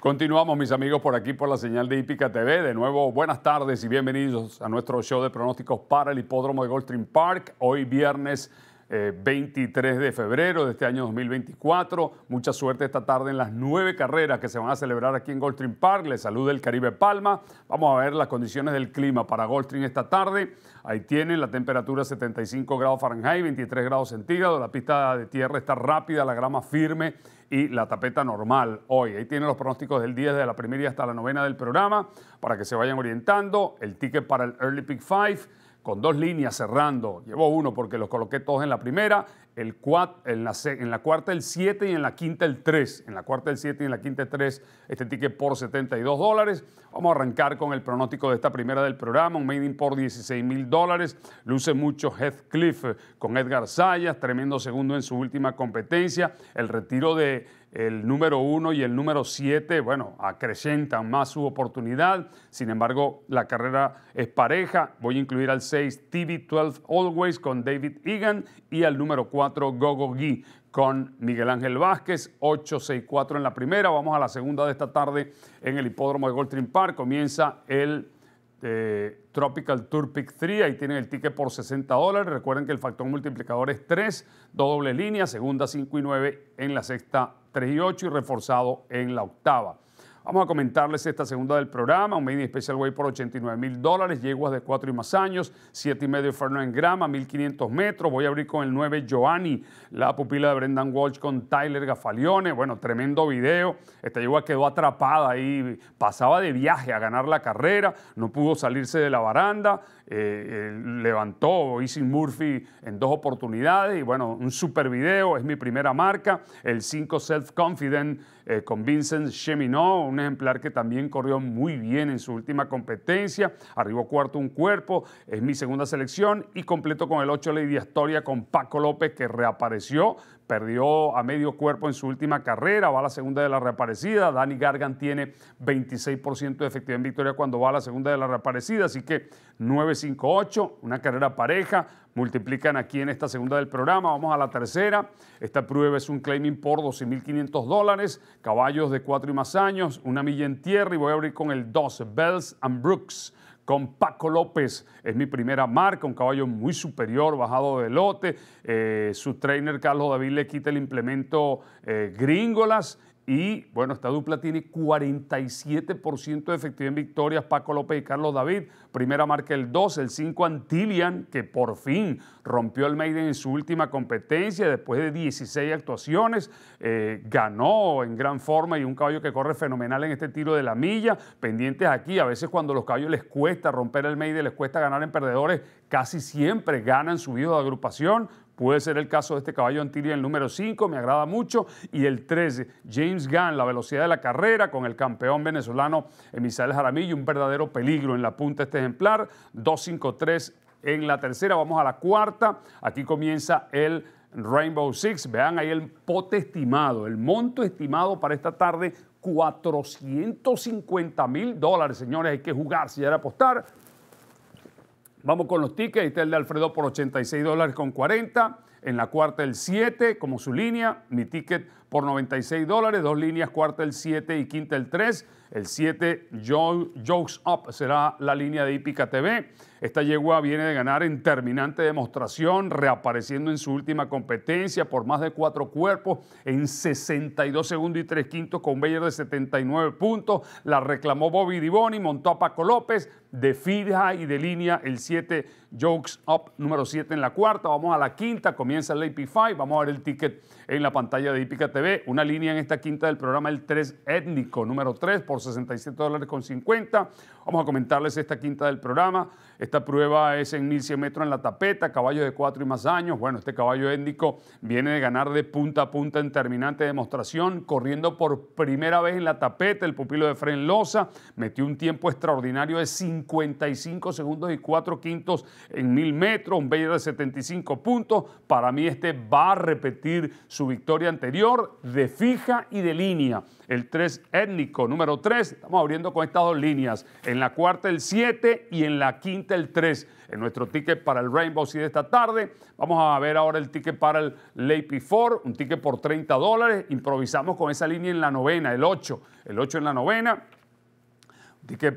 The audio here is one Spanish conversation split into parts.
Continuamos, mis amigos, por aquí por la señal de Hípica TV. De nuevo, buenas tardes y bienvenidos a nuestro show de pronósticos para el hipódromo de Goldstream Park. Hoy, viernes 23 eh, de febrero de este año 2024. Mucha suerte esta tarde en las nueve carreras que se van a celebrar aquí en Goldstream Park. Les saluda el Caribe Palma. Vamos a ver las condiciones del clima para Goldstream esta tarde. Ahí tienen la temperatura 75 grados Fahrenheit, 23 grados centígrados. La pista de tierra está rápida, la grama firme y la tapeta normal hoy. Ahí tienen los pronósticos del día desde la primera hasta la novena del programa para que se vayan orientando. El ticket para el Early Pick 5 con dos líneas cerrando. llevó uno porque los coloqué todos en la primera, el en, la, en, la, cuarta el 7 y en la quinta el 3. En la cuarta el 7 y en la quinta el 3, este ticket por 72 dólares. Vamos a arrancar con el pronóstico de esta primera del programa, un made in por 16 mil dólares. Luce mucho Heathcliff con Edgar Sayas, tremendo segundo en su última competencia. El retiro de el número uno y el número 7, bueno, acrecentan más su oportunidad. Sin embargo, la carrera es pareja. Voy a incluir al 6 TV12 Always con David Egan y al número 4 Gogo Gui con Miguel Ángel Vázquez, 8-6-4 en la primera. Vamos a la segunda de esta tarde en el hipódromo de Goldstream Park. Comienza el eh, Tropical Tour Pick 3. Ahí tienen el ticket por 60 dólares. Recuerden que el factor multiplicador es 3, doble línea, segunda 5 y 9 en la sexta 3 y 8 y reforzado en la octava. Vamos a comentarles esta segunda del programa, un mini special way por 89 mil dólares, yeguas de cuatro y más años, Siete y medio en Grama, 1500 metros, voy a abrir con el 9 Giovanni, la pupila de Brendan Walsh con Tyler Gafalione, bueno, tremendo video, esta yegua quedó atrapada ahí, pasaba de viaje a ganar la carrera, no pudo salirse de la baranda, eh, eh, levantó Isin Murphy en dos oportunidades y bueno, un super video, es mi primera marca, el 5 Self Confident eh, con Vincent Cheminot, ejemplar que también corrió muy bien en su última competencia, arribó cuarto un cuerpo, es mi segunda selección y completo con el 8 Lady Astoria con Paco López que reapareció perdió a medio cuerpo en su última carrera, va a la segunda de la reaparecida. Dani Gargan tiene 26% de efectividad en victoria cuando va a la segunda de la reaparecida, así que 9.58, una carrera pareja. Multiplican aquí en esta segunda del programa, vamos a la tercera. Esta prueba es un claiming por 12.500 dólares, caballos de 4 y más años, una milla en tierra y voy a abrir con el 2, Bells and Brooks con Paco López. Es mi primera marca, un caballo muy superior, bajado de lote. Eh, su trainer Carlos David le quita el implemento eh, gringolas y bueno, esta dupla tiene 47% de efectividad en victorias. Paco López y Carlos David. Primera marca el 2, el 5 Antilian, que por fin rompió el Maiden en su última competencia. Después de 16 actuaciones, eh, ganó en gran forma y un caballo que corre fenomenal en este tiro de la milla. Pendientes aquí, a veces cuando los caballos les cuesta romper el Maiden, les cuesta ganar en perdedores, casi siempre ganan subidos de agrupación. Puede ser el caso de este caballo Antilia, el número 5, me agrada mucho. Y el 13, James Gunn, la velocidad de la carrera con el campeón venezolano emisales eh, Jaramillo, un verdadero peligro en la punta este ejemplar. 253 en la tercera, vamos a la cuarta. Aquí comienza el Rainbow Six. Vean ahí el pote estimado, el monto estimado para esta tarde, 450 mil dólares, señores. Hay que jugar si hay apostar. Vamos con los tickets. Ahí está el de Alfredo por 86 dólares con 40. En la cuarta el 7 como su línea. Mi ticket por 96 dólares, dos líneas, cuarta el 7 y quinta el 3. El 7 Jokes Up será la línea de Hípica TV. Esta yegua viene de ganar en terminante demostración, reapareciendo en su última competencia por más de cuatro cuerpos en 62 segundos y 3 quintos con Bayer de 79 puntos. La reclamó Bobby DiBoni montó a Paco López de fija y de línea el 7 Jokes Up número 7 en la cuarta. Vamos a la quinta, comienza el AP5. Vamos a ver el ticket en la pantalla de Hípica TV una línea en esta quinta del programa El 3 étnico, número 3, por 67 dólares con 50. Vamos a comentarles esta quinta del programa. Esta prueba es en 1100 metros en la tapeta, caballo de 4 y más años. Bueno, este caballo étnico viene de ganar de punta a punta en terminante demostración, corriendo por primera vez en la tapeta. El pupilo de Fren Loza metió un tiempo extraordinario de 55 segundos y 4 quintos en 1000 metros, un bello de 75 puntos. Para mí este va a repetir su victoria anterior de fija y de línea. El 3 étnico, número 3, estamos abriendo con estas dos líneas. En la cuarta el 7 y en la quinta el 3. En nuestro ticket para el Rainbow Sea de esta tarde, vamos a ver ahora el ticket para el Late 4, un ticket por 30 dólares. Improvisamos con esa línea en la novena, el 8. El 8 en la novena, que,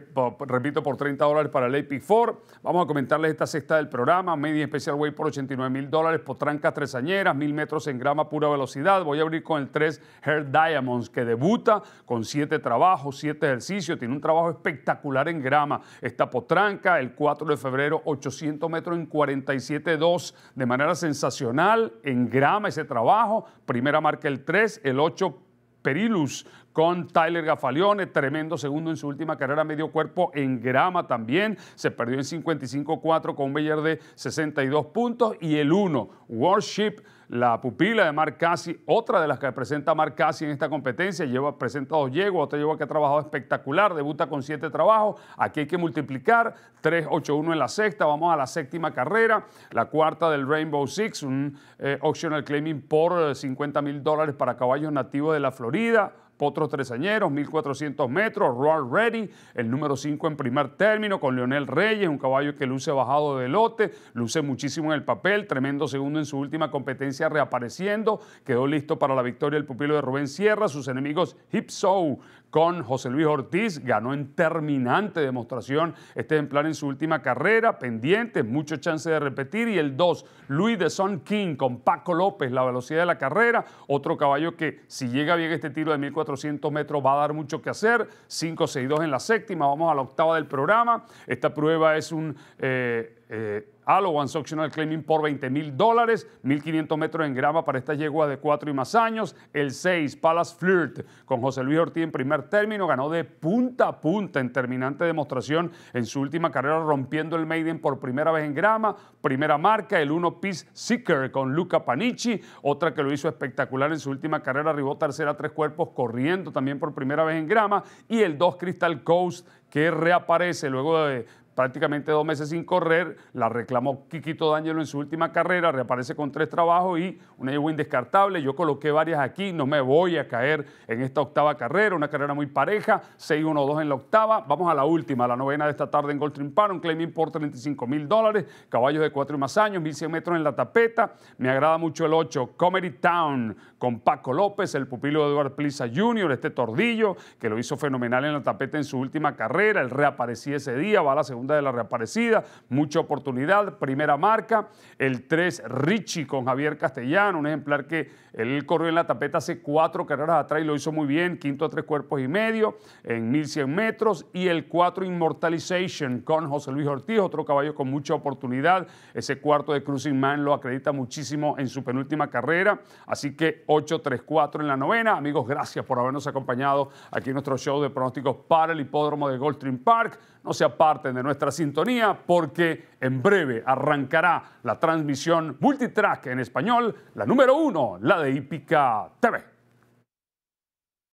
repito, por 30 dólares para el ap 4. Vamos a comentarles esta sexta del programa. Media Special Way por 89 mil dólares. Potrancas tresañeras, mil metros en grama, pura velocidad. Voy a abrir con el 3 her Diamonds, que debuta con 7 trabajos, 7 ejercicios. Tiene un trabajo espectacular en grama. Esta potranca, el 4 de febrero, 800 metros en 47.2. De manera sensacional, en grama ese trabajo. Primera marca el 3, el 8 Perilus con Tyler Gafalione, tremendo segundo en su última carrera medio cuerpo en grama también, se perdió en 55-4 con un Beyer de 62 puntos y el 1, Worship la pupila de Mark Cassie, otra de las que presenta Mark Cassie en esta competencia, lleva, presenta dos yegos, otra yegua que ha trabajado espectacular, debuta con siete trabajos, aquí hay que multiplicar, 3-8-1 en la sexta, vamos a la séptima carrera, la cuarta del Rainbow Six, un eh, optional claiming por 50 eh, mil dólares para caballos nativos de la Florida, Potros Tresañeros, 1400 metros, Roar Ready, el número 5 en primer término con Leonel Reyes, un caballo que luce bajado de lote, luce muchísimo en el papel, tremendo segundo en su última competencia reapareciendo, quedó listo para la victoria el pupilo de Rubén Sierra, sus enemigos Hip Soul, con José Luis Ortiz, ganó en terminante demostración este ejemplar en su última carrera, pendiente, mucho chance de repetir, y el 2, Luis de Son King con Paco López, la velocidad de la carrera, otro caballo que si llega bien este tiro de 1400 metros va a dar mucho que hacer, 5-6-2 en la séptima, vamos a la octava del programa, esta prueba es un... Eh, eh, one optional claiming por 20 mil dólares, 1.500 metros en grama para esta yegua de 4 y más años. El 6, Palace Flirt, con José Luis Ortiz en primer término, ganó de punta a punta en terminante demostración en su última carrera, rompiendo el Maiden por primera vez en grama. Primera marca, el 1 Peace Seeker con Luca Panici, otra que lo hizo espectacular en su última carrera, arribó tercera a tres cuerpos, corriendo también por primera vez en grama. Y el 2 Crystal Coast, que reaparece luego de prácticamente dos meses sin correr, la reclamó Kikito D'Angelo en su última carrera, reaparece con tres trabajos y una yegua descartable, yo coloqué varias aquí, no me voy a caer en esta octava carrera, una carrera muy pareja, 6-1-2 en la octava, vamos a la última, la novena de esta tarde en Goldstream Park, un claiming por 35 mil dólares, caballos de cuatro y más años, 1100 metros en la tapeta, me agrada mucho el 8, Comedy Town, con Paco López, el pupilo de Eduardo Pliza Jr., este tordillo, que lo hizo fenomenal en la tapeta en su última carrera, él reaparecía ese día, va a la segunda de la Reaparecida, mucha oportunidad, primera marca. El 3, Richie con Javier Castellano, un ejemplar que él corrió en la tapeta hace cuatro carreras atrás y lo hizo muy bien, quinto a tres cuerpos y medio en 1100 metros. Y el 4, Immortalization con José Luis Ortiz, otro caballo con mucha oportunidad. Ese cuarto de Cruising Man lo acredita muchísimo en su penúltima carrera. Así que 8-3-4 en la novena. Amigos, gracias por habernos acompañado aquí en nuestro show de pronósticos para el hipódromo de Goldstream Park. No se aparten de nuestro nuestra sintonía porque en breve arrancará la transmisión multitrack en español, la número uno, la de Hípica TV.